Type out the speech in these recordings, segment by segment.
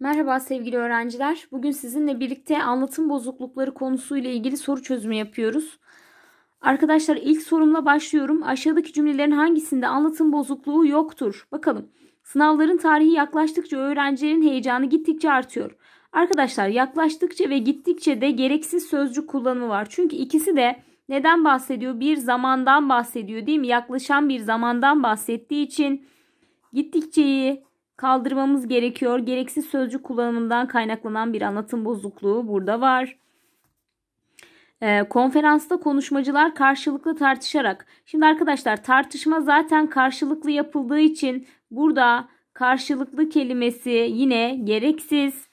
Merhaba sevgili öğrenciler. Bugün sizinle birlikte anlatım bozuklukları konusuyla ilgili soru çözümü yapıyoruz. Arkadaşlar ilk sorumla başlıyorum. Aşağıdaki cümlelerin hangisinde anlatım bozukluğu yoktur? Bakalım. Sınavların tarihi yaklaştıkça öğrencilerin heyecanı gittikçe artıyor. Arkadaşlar yaklaştıkça ve gittikçe de gereksiz sözcük kullanımı var. Çünkü ikisi de neden bahsediyor? Bir zamandan bahsediyor değil mi? Yaklaşan bir zamandan bahsettiği için gittikçeyi kaldırmamız gerekiyor. Gereksiz sözcük kullanımından kaynaklanan bir anlatım bozukluğu burada var. E, konferansta konuşmacılar karşılıklı tartışarak. Şimdi arkadaşlar tartışma zaten karşılıklı yapıldığı için burada karşılıklı kelimesi yine gereksiz.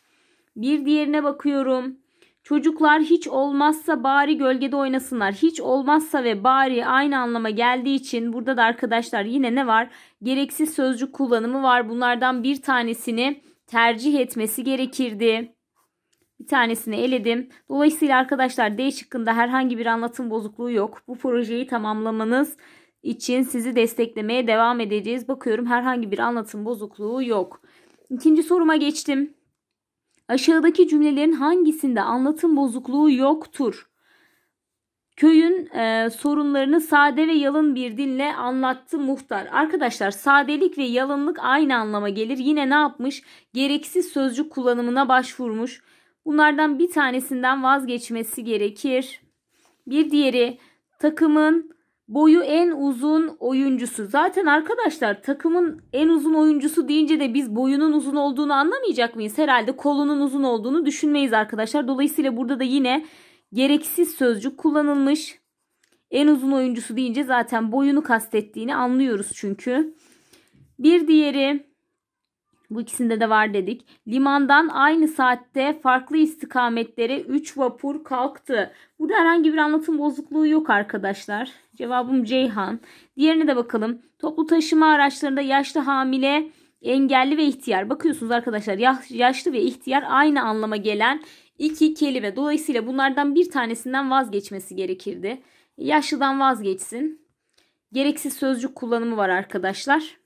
Bir diğerine bakıyorum. Çocuklar hiç olmazsa bari gölgede oynasınlar. Hiç olmazsa ve bari aynı anlama geldiği için burada da arkadaşlar yine ne var? Gereksiz sözcük kullanımı var. Bunlardan bir tanesini tercih etmesi gerekirdi. Bir tanesini eledim. Dolayısıyla arkadaşlar D şıkkında herhangi bir anlatım bozukluğu yok. Bu projeyi tamamlamanız için sizi desteklemeye devam edeceğiz. Bakıyorum herhangi bir anlatım bozukluğu yok. İkinci soruma geçtim. Aşağıdaki cümlelerin hangisinde anlatım bozukluğu yoktur? Köyün e, sorunlarını sade ve yalın bir dille anlattı muhtar. Arkadaşlar sadelik ve yalınlık aynı anlama gelir. Yine ne yapmış? Gereksiz sözcük kullanımına başvurmuş. Bunlardan bir tanesinden vazgeçmesi gerekir. Bir diğeri takımın boyu en uzun oyuncusu. Zaten arkadaşlar takımın en uzun oyuncusu deyince de biz boyunun uzun olduğunu anlamayacak mıyız? Herhalde kolunun uzun olduğunu düşünmeyiz arkadaşlar. Dolayısıyla burada da yine gereksiz sözcük kullanılmış. En uzun oyuncusu deyince zaten boyunu kastettiğini anlıyoruz çünkü. Bir diğeri bu ikisinde de var dedik. Limandan aynı saatte farklı istikametlere 3 vapur kalktı. Burada herhangi bir anlatım bozukluğu yok arkadaşlar. Cevabım Ceyhan. Diğerine de bakalım. Toplu taşıma araçlarında yaşlı hamile, engelli ve ihtiyar. Bakıyorsunuz arkadaşlar yaşlı ve ihtiyar aynı anlama gelen iki kelime. Dolayısıyla bunlardan bir tanesinden vazgeçmesi gerekirdi. Yaşlıdan vazgeçsin. Gereksiz sözcük kullanımı var arkadaşlar.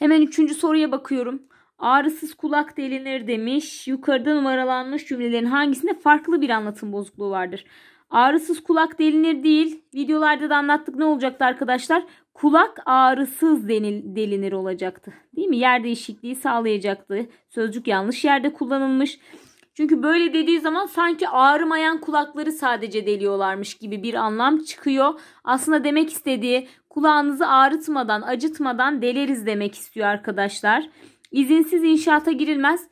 Hemen üçüncü soruya bakıyorum. Ağrısız kulak delinir demiş. Yukarıda numaralanmış cümlelerin hangisinde farklı bir anlatım bozukluğu vardır? Ağrısız kulak delinir değil. Videolarda da anlattık ne olacaktı arkadaşlar? Kulak ağrısız denil, delinir olacaktı. Değil mi? Yer değişikliği sağlayacaktı. Sözcük yanlış yerde kullanılmış. Çünkü böyle dediği zaman sanki ağrımayan kulakları sadece deliyorlarmış gibi bir anlam çıkıyor. Aslında demek istediği kulağınızı ağrıtmadan, acıtmadan deleriz demek istiyor arkadaşlar. İzinsiz inşaata girilmez.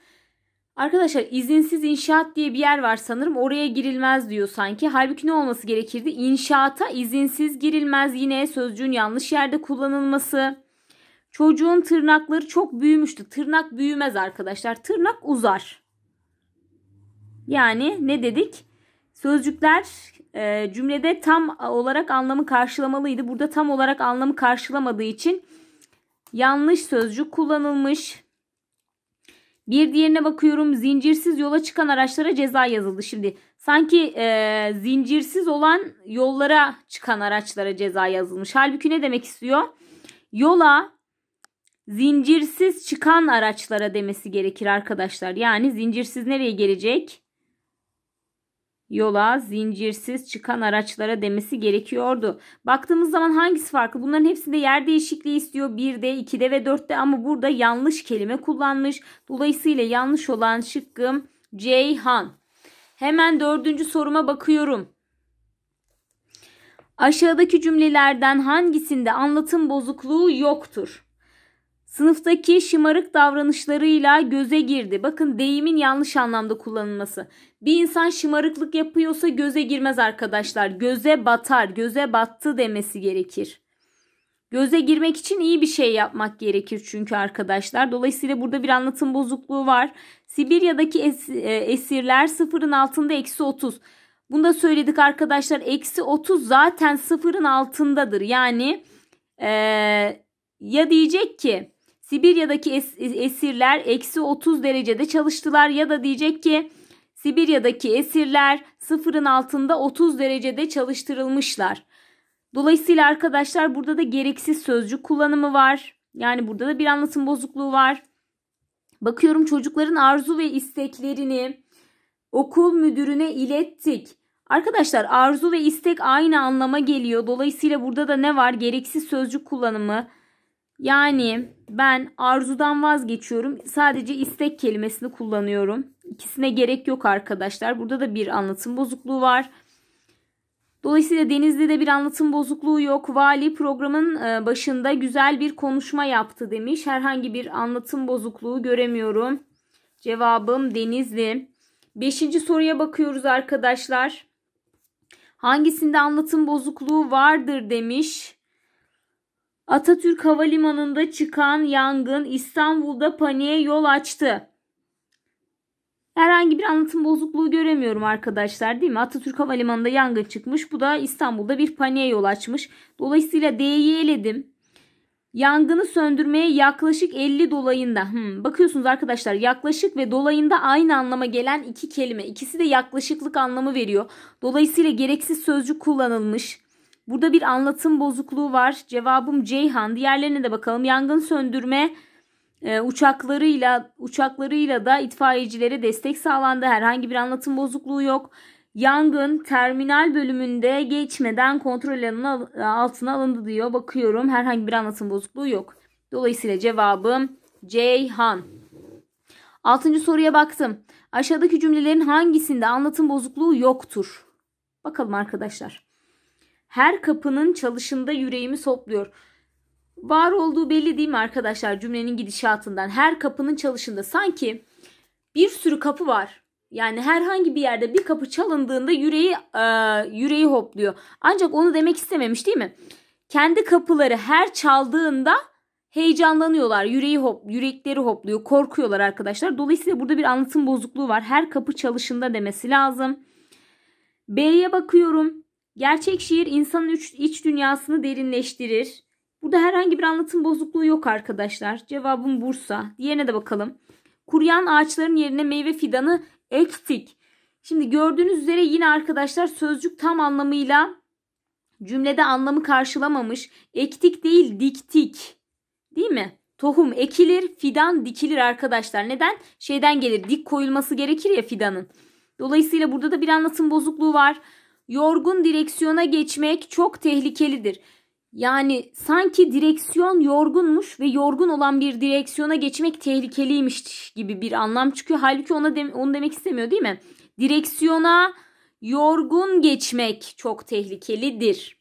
Arkadaşlar izinsiz inşaat diye bir yer var sanırım oraya girilmez diyor sanki. Halbuki ne olması gerekirdi? İnşaata izinsiz girilmez yine sözcüğün yanlış yerde kullanılması. Çocuğun tırnakları çok büyümüştü. Tırnak büyümez arkadaşlar. Tırnak uzar. Yani ne dedik? Sözcükler e, cümlede tam olarak anlamı karşılamalıydı. Burada tam olarak anlamı karşılamadığı için yanlış sözcük kullanılmış. Bir diğerine bakıyorum. Zincirsiz yola çıkan araçlara ceza yazıldı. Şimdi sanki e, zincirsiz olan yollara çıkan araçlara ceza yazılmış. Halbuki ne demek istiyor? Yola zincirsiz çıkan araçlara demesi gerekir arkadaşlar. Yani zincirsiz nereye gelecek? yola zincirsiz çıkan araçlara demesi gerekiyordu. Baktığımız zaman hangisi farklı? Bunların hepsinde yer değişikliği istiyor. 1'de, 2'de ve 4'te ama burada yanlış kelime kullanmış. Dolayısıyla yanlış olan şıkkım Ceyhan. Hemen dördüncü soruma bakıyorum. Aşağıdaki cümlelerden hangisinde anlatım bozukluğu yoktur? Sınıftaki şımarık davranışlarıyla göze girdi. Bakın deyimin yanlış anlamda kullanılması. Bir insan şımarıklık yapıyorsa göze girmez arkadaşlar. Göze batar, göze battı demesi gerekir. Göze girmek için iyi bir şey yapmak gerekir çünkü arkadaşlar. Dolayısıyla burada bir anlatım bozukluğu var. Sibirya'daki es e, esirler sıfırın altında eksi 30. Bunu da söyledik arkadaşlar. Eksi 30 zaten sıfırın altındadır. Yani ee, ya diyecek ki Sibirya'daki es esirler eksi 30 derecede çalıştılar ya da diyecek ki Sibirya'daki esirler sıfırın altında 30 derecede çalıştırılmışlar. Dolayısıyla arkadaşlar burada da gereksiz sözcük kullanımı var. Yani burada da bir anlatım bozukluğu var. Bakıyorum çocukların arzu ve isteklerini okul müdürüne ilettik. Arkadaşlar arzu ve istek aynı anlama geliyor. Dolayısıyla burada da ne var? Gereksiz sözcük kullanımı, yani ben arzudan vazgeçiyorum. Sadece istek kelimesini kullanıyorum. İkisine gerek yok arkadaşlar. Burada da bir anlatım bozukluğu var. Dolayısıyla Denizli'de bir anlatım bozukluğu yok. Vali programın e, başında güzel bir konuşma yaptı demiş. Herhangi bir anlatım bozukluğu göremiyorum. Cevabım Denizli. Beşinci soruya bakıyoruz arkadaşlar. Hangisinde anlatım bozukluğu vardır demiş. Atatürk Havalimanı'nda çıkan yangın İstanbul'da paniğe yol açtı. Herhangi bir anlatım bozukluğu göremiyorum arkadaşlar değil mi? Atatürk Havalimanı'nda yangın çıkmış. Bu da İstanbul'da bir paniğe yol açmış. Dolayısıyla D'yi eledim. Yangını söndürmeye yaklaşık 50 dolayında. Hmm, bakıyorsunuz arkadaşlar yaklaşık ve dolayında aynı anlama gelen iki kelime. İkisi de yaklaşıklık anlamı veriyor. Dolayısıyla gereksiz sözcük kullanılmış. Burada bir anlatım bozukluğu var. Cevabım Ceyhan. Diğerlerine de bakalım. Yangın söndürme e, uçaklarıyla uçaklarıyla da itfaiyecilere destek sağlandı. Herhangi bir anlatım bozukluğu yok. Yangın terminal bölümünde geçmeden kontrol altına alındı diyor. Bakıyorum herhangi bir anlatım bozukluğu yok. Dolayısıyla cevabım Ceyhan. Altıncı soruya baktım. Aşağıdaki cümlelerin hangisinde anlatım bozukluğu yoktur? Bakalım arkadaşlar. Her kapının çalışında yüreğimi sopluyor. Var olduğu belli değil mi arkadaşlar cümlenin gidişatından? Her kapının çalışında sanki bir sürü kapı var. Yani herhangi bir yerde bir kapı çalındığında yüreği e, yüreği hopluyor. Ancak onu demek istememiş değil mi? Kendi kapıları her çaldığında heyecanlanıyorlar. Yüreği hop, yürekleri hopluyor, korkuyorlar arkadaşlar. Dolayısıyla burada bir anlatım bozukluğu var. Her kapı çalışında demesi lazım. B'ye bakıyorum. Gerçek şiir insanın iç dünyasını derinleştirir. Burada herhangi bir anlatım bozukluğu yok arkadaşlar. Cevabım Bursa. Diğerine de bakalım. Kuruyan ağaçların yerine meyve fidanı ektik. Şimdi gördüğünüz üzere yine arkadaşlar sözcük tam anlamıyla cümlede anlamı karşılamamış. Ektik değil diktik. Değil mi? Tohum ekilir, fidan dikilir arkadaşlar. Neden? Şeyden gelir. Dik koyulması gerekir ya fidanın. Dolayısıyla burada da bir anlatım bozukluğu var yorgun direksiyona geçmek çok tehlikelidir. Yani sanki direksiyon yorgunmuş ve yorgun olan bir direksiyona geçmek tehlikeliymiş gibi bir anlam çıkıyor. Halbuki ona de, onu demek istemiyor değil mi? Direksiyona yorgun geçmek çok tehlikelidir.